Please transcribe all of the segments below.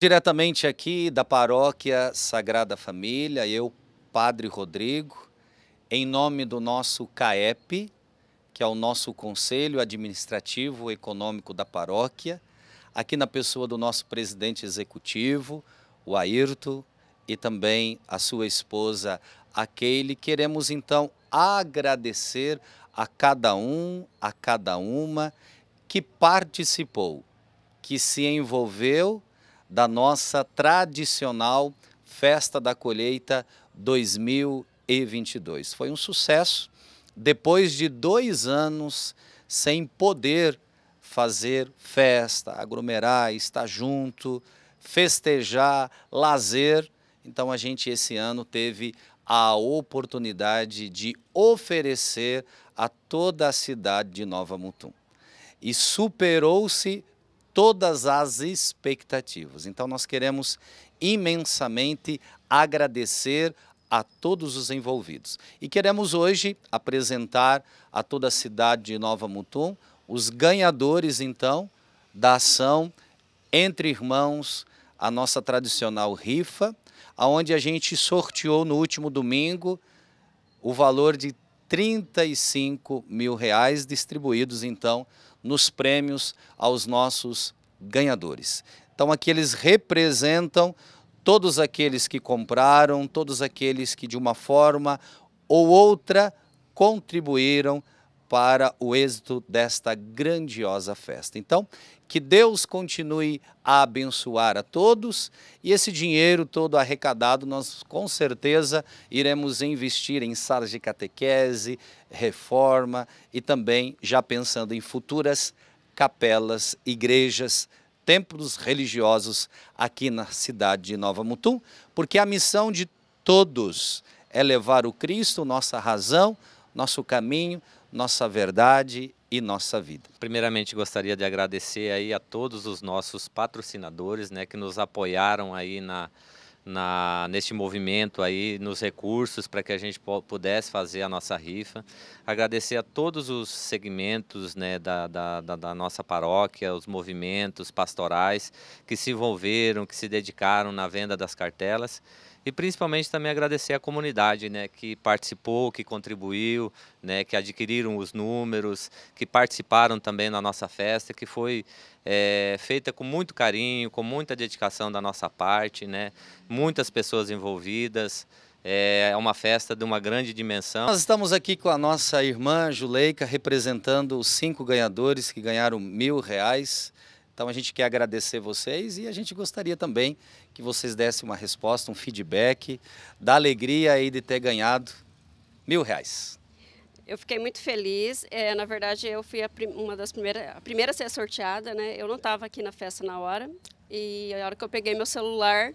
Diretamente aqui da paróquia Sagrada Família, eu, Padre Rodrigo, em nome do nosso CAEP, que é o nosso Conselho Administrativo Econômico da Paróquia, aqui na pessoa do nosso presidente executivo, o Ayrton, e também a sua esposa, a Keile, queremos então agradecer a cada um, a cada uma que participou, que se envolveu da nossa tradicional Festa da Colheita 2022. Foi um sucesso. Depois de dois anos sem poder fazer festa, aglomerar, estar junto, festejar, lazer, então a gente esse ano teve a oportunidade de oferecer a toda a cidade de Nova Mutum. E superou-se todas as expectativas. Então, nós queremos imensamente agradecer a todos os envolvidos. E queremos hoje apresentar a toda a cidade de Nova Mutum os ganhadores, então, da ação Entre Irmãos, a nossa tradicional rifa, onde a gente sorteou no último domingo o valor de 35 mil reais distribuídos, então, nos prêmios aos nossos ganhadores. Então aqui eles representam todos aqueles que compraram, todos aqueles que de uma forma ou outra contribuíram para o êxito desta grandiosa festa. Então, que Deus continue a abençoar a todos e esse dinheiro todo arrecadado nós com certeza iremos investir em salas de catequese, reforma e também já pensando em futuras capelas, igrejas, templos religiosos aqui na cidade de Nova Mutum, porque a missão de todos é levar o Cristo, nossa razão, nosso caminho, nossa verdade e nossa vida. Primeiramente gostaria de agradecer aí a todos os nossos patrocinadores, né, que nos apoiaram aí na na, neste movimento aí, nos recursos para que a gente pudesse fazer a nossa rifa. Agradecer a todos os segmentos né, da, da, da, nossa paróquia, os movimentos pastorais que se envolveram, que se dedicaram na venda das cartelas e principalmente também agradecer a comunidade, né, que participou, que contribuiu, né, que adquiriram os números, que participaram também na nossa festa, que foi é, feita com muito carinho, com muita dedicação da nossa parte, né, muitas pessoas envolvidas. É, é uma festa de uma grande dimensão. Nós estamos aqui com a nossa irmã Juleica, representando os cinco ganhadores que ganharam mil reais. Então a gente quer agradecer vocês e a gente gostaria também que vocês dessem uma resposta, um feedback, da alegria aí de ter ganhado mil reais. Eu fiquei muito feliz. É, na verdade, eu fui uma das primeiras, a primeira a ser sorteada, né? Eu não estava aqui na festa na hora. E a hora que eu peguei meu celular,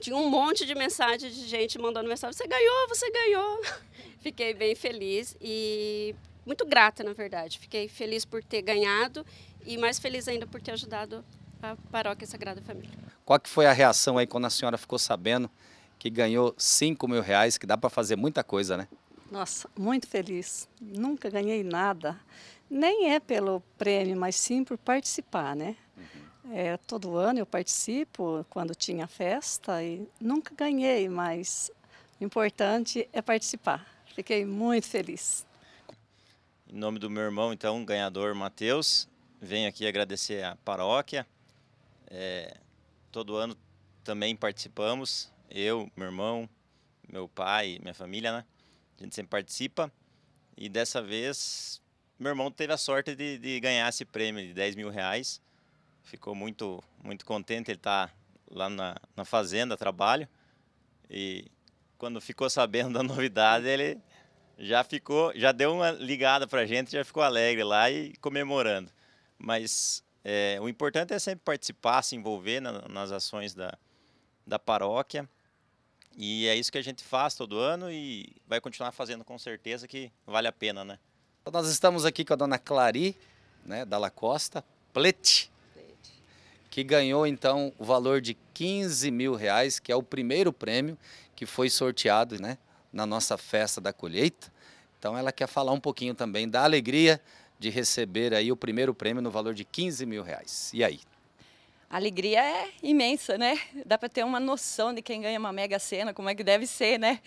tinha um monte de mensagem de gente mandando mensagem: você ganhou, você ganhou. Fiquei bem feliz e muito grata, na verdade. Fiquei feliz por ter ganhado e mais feliz ainda por ter ajudado a Paróquia Sagrada Família. Qual que foi a reação aí quando a senhora ficou sabendo que ganhou 5 mil reais, que dá para fazer muita coisa, né? Nossa, muito feliz. Nunca ganhei nada. Nem é pelo prêmio, mas sim por participar, né? Uhum. É, todo ano eu participo quando tinha festa e nunca ganhei, mas o importante é participar. Fiquei muito feliz. Em nome do meu irmão, então, ganhador Matheus, venho aqui agradecer à paróquia. É, todo ano também participamos, eu, meu irmão, meu pai, minha família, né? A gente sempre participa. E dessa vez, meu irmão teve a sorte de, de ganhar esse prêmio de 10 mil reais. Ficou muito, muito contente, ele está lá na, na fazenda, trabalho. E quando ficou sabendo da novidade, ele já ficou, já deu uma ligada para a gente, já ficou alegre lá e comemorando. Mas é, o importante é sempre participar, se envolver na, nas ações da, da paróquia. E é isso que a gente faz todo ano e vai continuar fazendo com certeza que vale a pena, né? Então nós estamos aqui com a dona Clari, né, da Lacosta, Plete, que ganhou então o valor de 15 mil reais, que é o primeiro prêmio que foi sorteado né, na nossa festa da colheita. Então ela quer falar um pouquinho também da alegria de receber aí o primeiro prêmio no valor de 15 mil reais. E aí? A alegria é imensa, né? Dá para ter uma noção de quem ganha uma mega cena, como é que deve ser, né?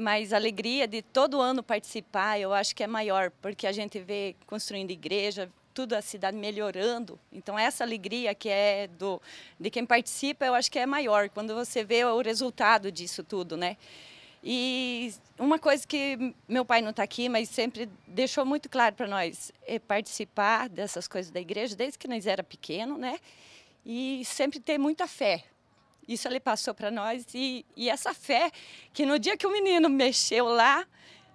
Mas a alegria de todo ano participar, eu acho que é maior, porque a gente vê construindo igreja, tudo a cidade melhorando. Então essa alegria que é do de quem participa, eu acho que é maior quando você vê o resultado disso tudo, né? E uma coisa que meu pai não está aqui, mas sempre deixou muito claro para nós é participar dessas coisas da igreja desde que nós era pequeno, né? E sempre ter muita fé. Isso ele passou para nós e, e essa fé que no dia que o menino mexeu lá,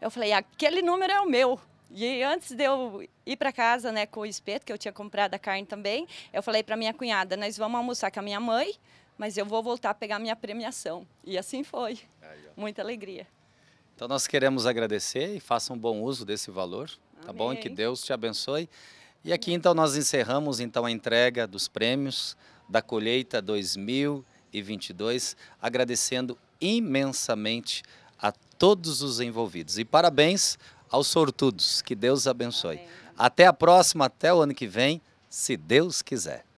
eu falei aquele número é o meu. E antes de eu ir para casa, né, com o espeto que eu tinha comprado a carne também, eu falei para minha cunhada, nós vamos almoçar com a minha mãe mas eu vou voltar a pegar minha premiação. E assim foi. Aí, Muita alegria. Então nós queremos agradecer e faça um bom uso desse valor, Amém. tá bom? E que Deus te abençoe. E aqui então nós encerramos então a entrega dos prêmios da colheita 2022, agradecendo imensamente a todos os envolvidos. E parabéns aos sortudos. Que Deus abençoe. Amém. Até a próxima, até o ano que vem, se Deus quiser.